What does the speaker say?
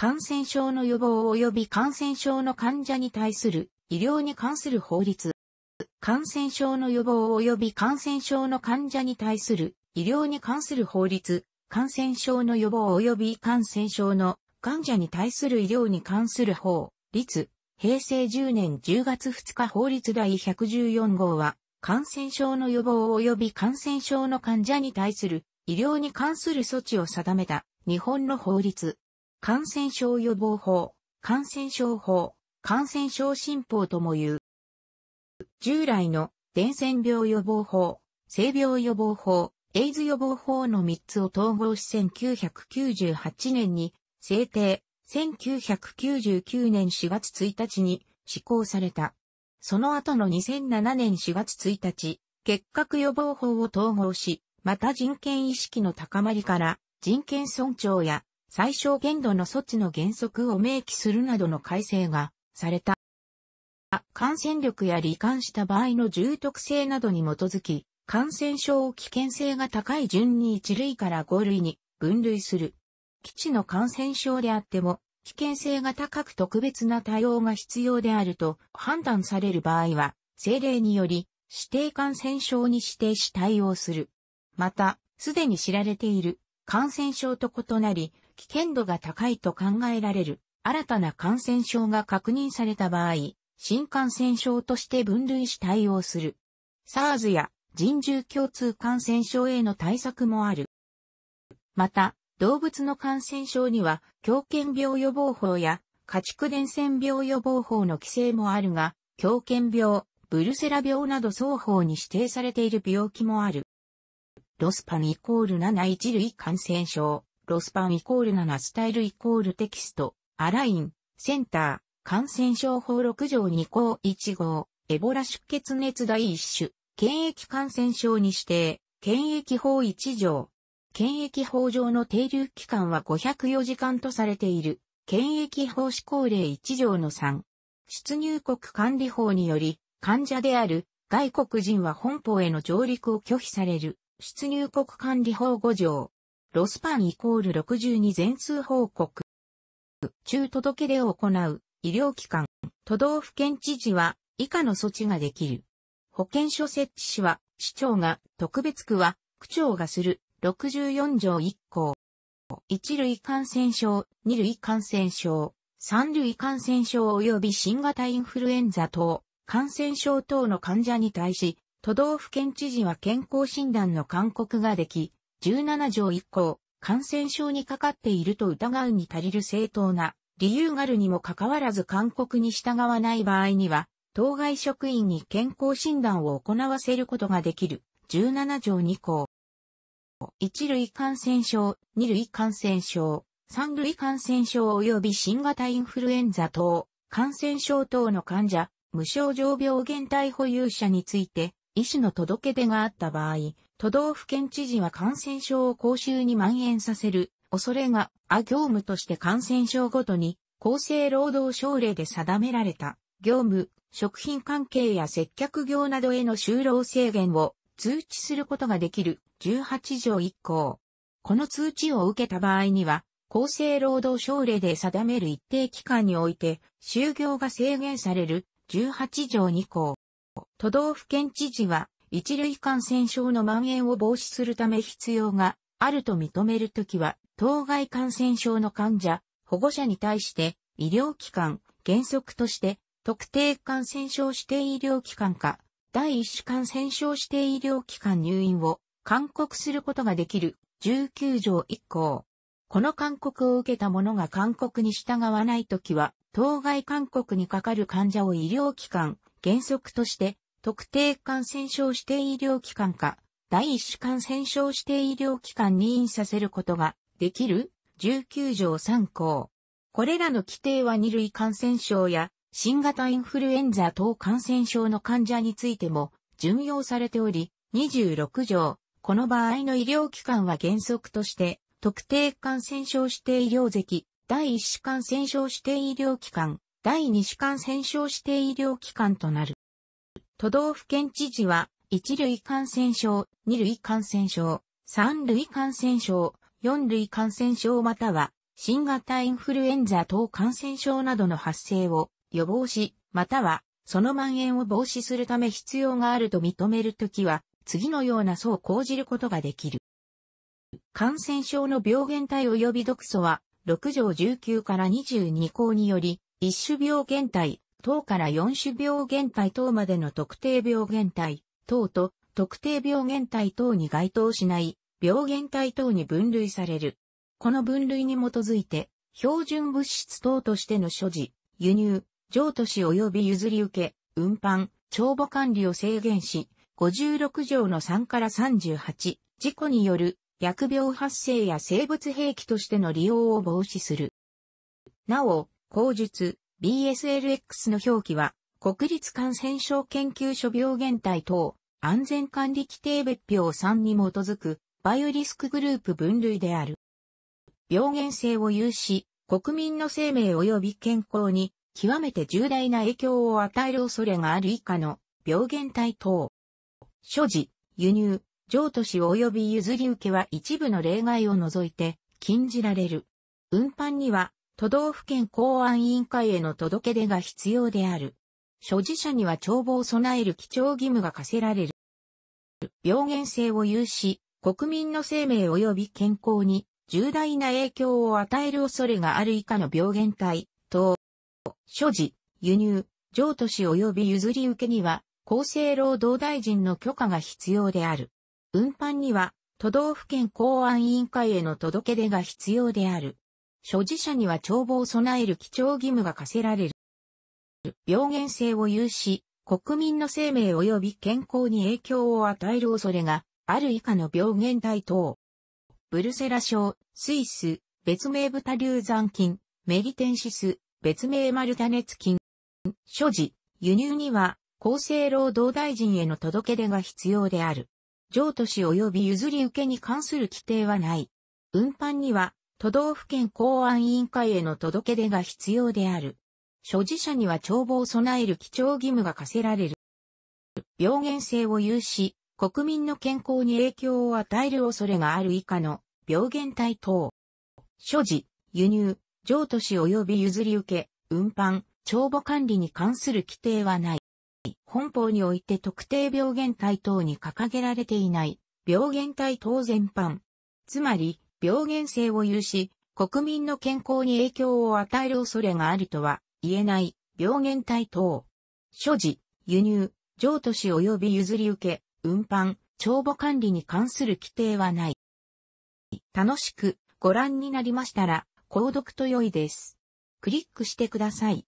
感染症の予防及び感染症の患者に対する医療に関する法律。感染症の予防及び感染症の患者に対する医療に関する法律。感染症の予防及び感染症の患者に対する医療に関する法律。平成10年10月2日法律第114号は、感染症の予防及び感染症の患者に対する医療に関する措置を定めた日本の法律。感染症予防法、感染症法、感染症新法とも言う。従来の伝染病予防法、性病予防法、エイズ予防法の3つを統合し1998年に制定、1999年4月1日に施行された。その後の2007年4月1日、結核予防法を統合し、また人権意識の高まりから人権尊重や最小限度の措置の原則を明記するなどの改正がされた。感染力や罹患した場合の重篤性などに基づき、感染症を危険性が高い順に1類から5類に分類する。基地の感染症であっても、危険性が高く特別な対応が必要であると判断される場合は、政令により指定感染症に指定し対応する。また、すでに知られている感染症と異なり、危険度が高いと考えられる新たな感染症が確認された場合、新感染症として分類し対応する。SARS や人獣共通感染症への対策もある。また、動物の感染症には、狂犬病予防法や家畜伝染病予防法の規制もあるが、狂犬病、ブルセラ病など双方に指定されている病気もある。ロスパンイコール7一類感染症。ロスパンイコール7スタイルイコールテキスト、アライン、センター、感染症法6条2項1号、エボラ出血熱第1種、検疫感染症に指定、検疫法1条。検疫法上の停留期間は504時間とされている、検疫法施行令1条の3。出入国管理法により、患者である外国人は本邦への上陸を拒否される、出入国管理法5条。ロスパンイコール62全数報告。中届で行う医療機関、都道府県知事は以下の措置ができる。保健所設置士は市長が、特別区は区長がする64条1項。1類感染症、2類感染症、3類感染症及び新型インフルエンザ等、感染症等の患者に対し、都道府県知事は健康診断の勧告ができ、17条1項、感染症にかかっていると疑うに足りる正当な理由があるにもかかわらず勧告に従わない場合には、当該職員に健康診断を行わせることができる。17条2項。1類感染症、2類感染症、3類感染症及び新型インフルエンザ等、感染症等の患者、無症状病原体保有者について、医師の届け出があった場合、都道府県知事は感染症を公衆に蔓延させる恐れが、あ業務として感染症ごとに、厚生労働省令で定められた、業務、食品関係や接客業などへの就労制限を通知することができる18条1項。この通知を受けた場合には、厚生労働省令で定める一定期間において、就業が制限される18条2項。都道府県知事は、一類感染症の蔓延を防止するため必要があると認めるときは、当該感染症の患者、保護者に対して、医療機関、原則として、特定感染症指定医療機関か、第一種感染症指定医療機関入院を勧告することができる19条1項。この勧告を受けた者が勧告に従わないときは、当該勧告にかかる患者を医療機関、原則として特定感染症指定医療機関か、第一種感染症指定医療機関に印させることができる19条3項。これらの規定は2類感染症や新型インフルエンザ等感染症の患者についても順用されており、26条、この場合の医療機関は原則として、特定感染症指定医療籍、第1種感染症指定医療機関、第2種感染症指定医療機関となる。都道府県知事は、一類感染症、二類感染症、三類感染症、四類感染症または、新型インフルエンザ等感染症などの発生を予防し、または、その蔓延を防止するため必要があると認めるときは、次のような層を講じることができる。感染症の病原体及び毒素は、6条19から22項により、一種病原体、等から4種病原体等までの特定病原体等と特定病原体等に該当しない病原体等に分類される。この分類に基づいて、標準物質等としての所持、輸入、譲渡し及び譲り受け、運搬、帳簿管理を制限し、56条の3から38、事故による薬病発生や生物兵器としての利用を防止する。なお、口述、BSLX の表記は、国立感染症研究所病原体等、安全管理規定別表3に基づく、バイオリスクグループ分類である。病原性を有し、国民の生命及び健康に、極めて重大な影響を与える恐れがある以下の、病原体等。所持、輸入、譲渡し及び譲り受けは一部の例外を除いて、禁じられる。運搬には、都道府県公安委員会への届け出が必要である。所持者には帳簿を備える基調義務が課せられる。病原性を有し、国民の生命及び健康に重大な影響を与える恐れがある以下の病原体、等、所持、輸入、譲渡し及び譲り受けには、厚生労働大臣の許可が必要である。運搬には、都道府県公安委員会への届け出が必要である。所持者には帳簿を備える基調義務が課せられる。病原性を有し、国民の生命及び健康に影響を与える恐れがある以下の病原体等。ブルセラ症、スイス、別名豚流残菌、メリテンシス、別名マルタネツ菌。所持、輸入には厚生労働大臣への届け出が必要である。譲渡し及び譲り受けに関する規定はない。運搬には都道府県公安委員会への届け出が必要である。所持者には帳簿を備える基調義務が課せられる。病原性を有し、国民の健康に影響を与える恐れがある以下の病原体等。所持、輸入、譲渡し及び譲り受け、運搬、帳簿管理に関する規定はない。本法において特定病原体等に掲げられていない病原体等全般。つまり、病原性を有し、国民の健康に影響を与える恐れがあるとは言えない病原体等。所持、輸入、譲渡し及び譲り受け、運搬、帳簿管理に関する規定はない。楽しくご覧になりましたら、購読と良いです。クリックしてください。